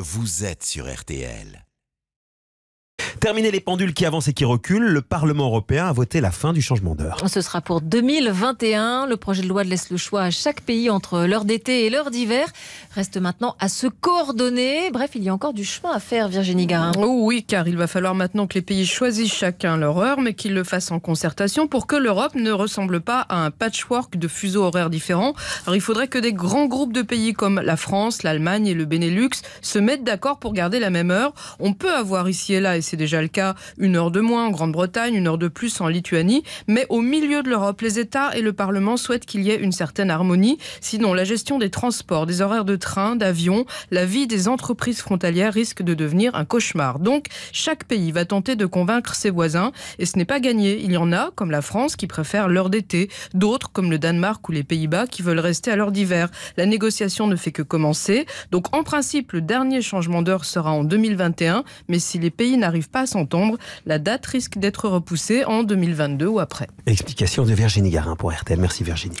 Vous êtes sur RTL. Terminer les pendules qui avancent et qui reculent, le Parlement européen a voté la fin du changement d'heure. Ce sera pour 2021. Le projet de loi laisse le choix à chaque pays entre l'heure d'été et l'heure d'hiver. Reste maintenant à se coordonner. Bref, il y a encore du chemin à faire, Virginie Garin. Oh oui, car il va falloir maintenant que les pays choisissent chacun leur heure, mais qu'ils le fassent en concertation pour que l'Europe ne ressemble pas à un patchwork de fuseaux horaires différents. Alors il faudrait que des grands groupes de pays comme la France, l'Allemagne et le Benelux se mettent d'accord pour garder la même heure. On peut avoir ici et là, et c'est déjà déjà le cas une heure de moins en Grande-Bretagne, une heure de plus en Lituanie, mais au milieu de l'Europe, les États et le Parlement souhaitent qu'il y ait une certaine harmonie, sinon la gestion des transports, des horaires de train, d'avion, la vie des entreprises frontalières risque de devenir un cauchemar. Donc chaque pays va tenter de convaincre ses voisins et ce n'est pas gagné. Il y en a, comme la France, qui préfère l'heure d'été, d'autres, comme le Danemark ou les Pays-Bas, qui veulent rester à l'heure d'hiver. La négociation ne fait que commencer. Donc en principe, le dernier changement d'heure sera en 2021, mais si les pays n'arrivent pas pas s'entendre. La date risque d'être repoussée en 2022 ou après. Explication de Virginie Garin pour RTL. Merci Virginie.